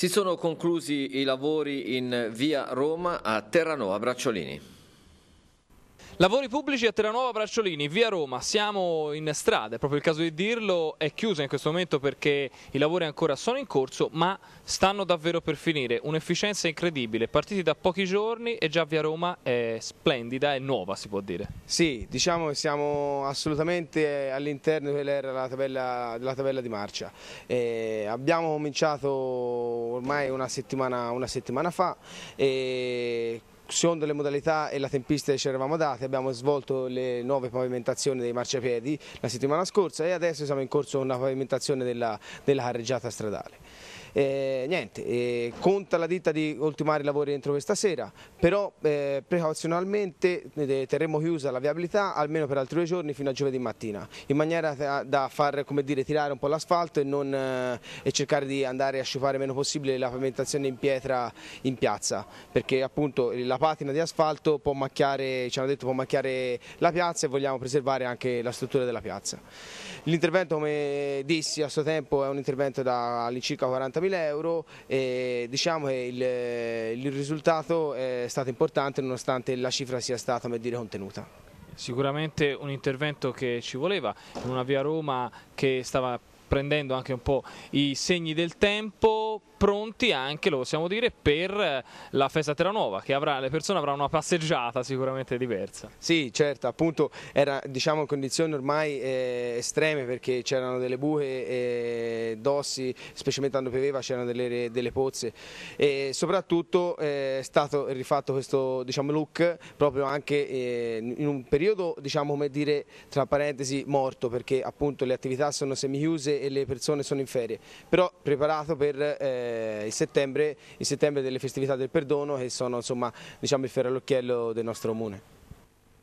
Si sono conclusi i lavori in via Roma a Terranova Bracciolini. Lavori pubblici a Terranuova Bracciolini, via Roma, siamo in strada, è proprio il caso di dirlo, è chiusa in questo momento perché i lavori ancora sono in corso ma stanno davvero per finire, un'efficienza incredibile, partiti da pochi giorni e già via Roma è splendida è nuova si può dire. Sì, diciamo che siamo assolutamente all'interno della tabella, della tabella di marcia, eh, abbiamo cominciato ormai una settimana, una settimana fa e discussione delle modalità e la tempistica ci eravamo date abbiamo svolto le nuove pavimentazioni dei marciapiedi la settimana scorsa e adesso siamo in corso una pavimentazione della, della carreggiata stradale. Eh, niente, eh, conta la ditta di ultimare i lavori entro questa sera, però eh, precauzionalmente eh, terremo chiusa la viabilità almeno per altri due giorni fino a giovedì mattina, in maniera da, da far dire, tirare un po' l'asfalto e, eh, e, cercare di andare a sciupare meno possibile la pavimentazione in pietra in piazza, perché appunto la patina di asfalto può macchiare, ci hanno detto, può macchiare la piazza e vogliamo preservare anche la struttura della piazza. L'intervento, come dissi a suo tempo, è un intervento da all'incirca 40 50.000 euro e diciamo che il, il risultato è stato importante nonostante la cifra sia stata dire, contenuta. Sicuramente un intervento che ci voleva, in una via Roma che stava prendendo anche un po' i segni del tempo, pronti anche, lo possiamo dire, per eh, la festa Terranova, che avrà, le persone avranno una passeggiata sicuramente diversa. Sì, certo, appunto era diciamo, condizioni ormai eh, estreme perché c'erano delle buche, eh, dossi, specialmente quando pioveva c'erano delle, delle, pozze e soprattutto eh, è stato rifatto questo diciamo, look proprio anche eh, in un periodo, diciamo come dire, tra parentesi morto perché appunto le attività sono semi chiuse e le persone sono in ferie, però preparato per eh, eh, il, settembre, il settembre delle festività del perdono che sono insomma, diciamo, il all'occhiello del nostro comune.